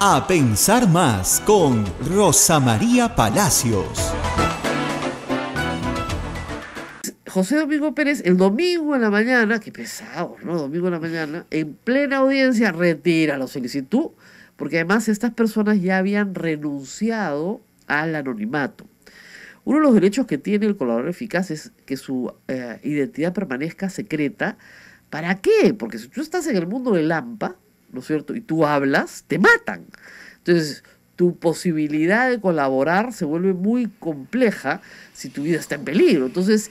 A pensar más con Rosa María Palacios. José Domingo Pérez, el domingo en la mañana, qué pesado, ¿no? Domingo en la mañana, en plena audiencia, retira la solicitud, porque además estas personas ya habían renunciado al anonimato. Uno de los derechos que tiene el colaborador eficaz es que su eh, identidad permanezca secreta. ¿Para qué? Porque si tú estás en el mundo de Lampa, ¿no es cierto? Y tú hablas, te matan. Entonces, tu posibilidad de colaborar se vuelve muy compleja si tu vida está en peligro. Entonces,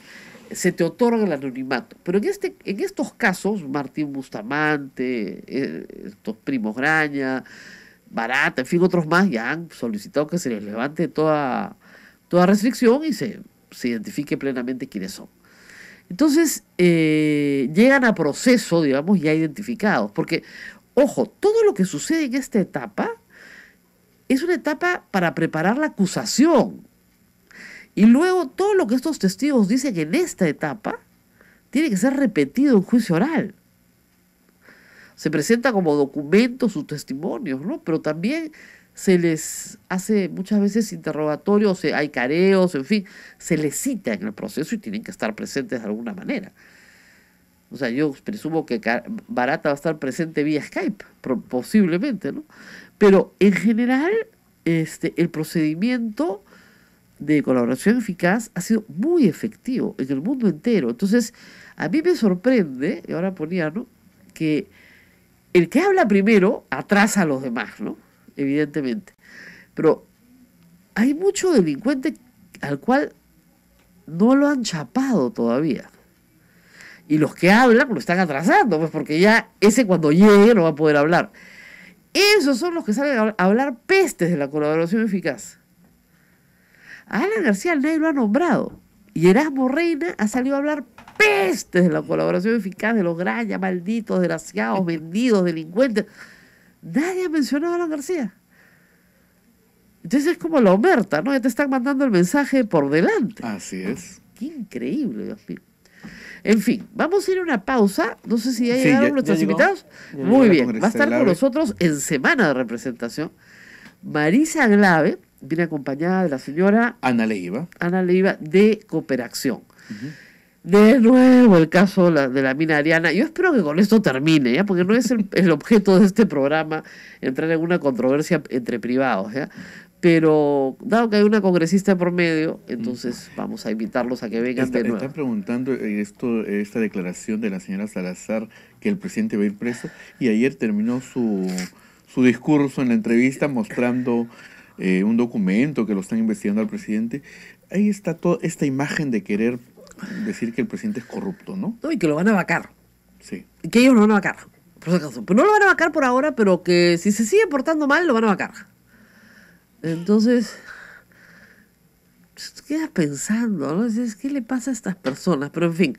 se te otorga el anonimato. Pero en, este, en estos casos, Martín Bustamante, eh, estos primos Graña, Barata, en fin, otros más, ya han solicitado que se les levante toda, toda restricción y se, identifique plenamente quiénes son. Entonces, eh, llegan a proceso, digamos, ya identificados, porque Ojo, todo lo que sucede en esta etapa es una etapa para preparar la acusación. Y luego todo lo que estos testigos dicen en esta etapa tiene que ser repetido en juicio oral. Se presenta como documento sus testimonios, ¿no? Pero también se les hace muchas veces interrogatorios, hay careos, en fin, se les cita en el proceso y tienen que estar presentes de alguna manera. O sea, yo presumo que Barata va a estar presente vía Skype, posiblemente, ¿no? Pero en general, este, el procedimiento de colaboración eficaz ha sido muy efectivo en el mundo entero. Entonces, a mí me sorprende, y ahora ponía, ¿no? Que el que habla primero atrasa a los demás, ¿no? Evidentemente. Pero hay mucho delincuente al cual no lo han chapado todavía y los que hablan pues, lo están atrasando, pues porque ya ese cuando llegue no va a poder hablar. Esos son los que salen a hablar pestes de la colaboración eficaz. A Alan García nadie lo ha nombrado y Erasmo Reina ha salido a hablar pestes de la colaboración eficaz de los grañas, malditos, desgraciados, vendidos, delincuentes. Nadie ha mencionado a Alan García. Entonces es como la omerta, ¿no? Ya te están mandando el mensaje por delante. Así es. Qué increíble, Dios mío. En fin, vamos a ir a una pausa. No sé si ya llegaron nuestros invitados. Muy bien, va a estar con nosotros en semana de representación Marisa Glave, viene acompañada de la señora Ana Leiva. Ana Leiva de Cooperación. De nuevo el caso de la mina Ariana. Yo espero que con esto termine, ¿ya? porque no es el, el objeto de este programa entrar en una controversia entre privados. ¿ya? Pero dado que hay una congresista por medio, entonces vamos a invitarlos a que vengan de nuevo. Están preguntando esto, esta declaración de la señora Salazar que el presidente va a ir preso y ayer terminó su, su discurso en la entrevista mostrando eh, un documento que lo están investigando al presidente. Ahí está toda esta imagen de querer decir que el presidente es corrupto, ¿no? No, y que lo van a vacar. Sí. Que ellos lo van a vacar, por Pero pues no lo van a vacar por ahora, pero que si se sigue portando mal, lo van a vacar. Entonces, pues, quedas pensando, ¿no? ¿qué le pasa a estas personas? Pero en fin,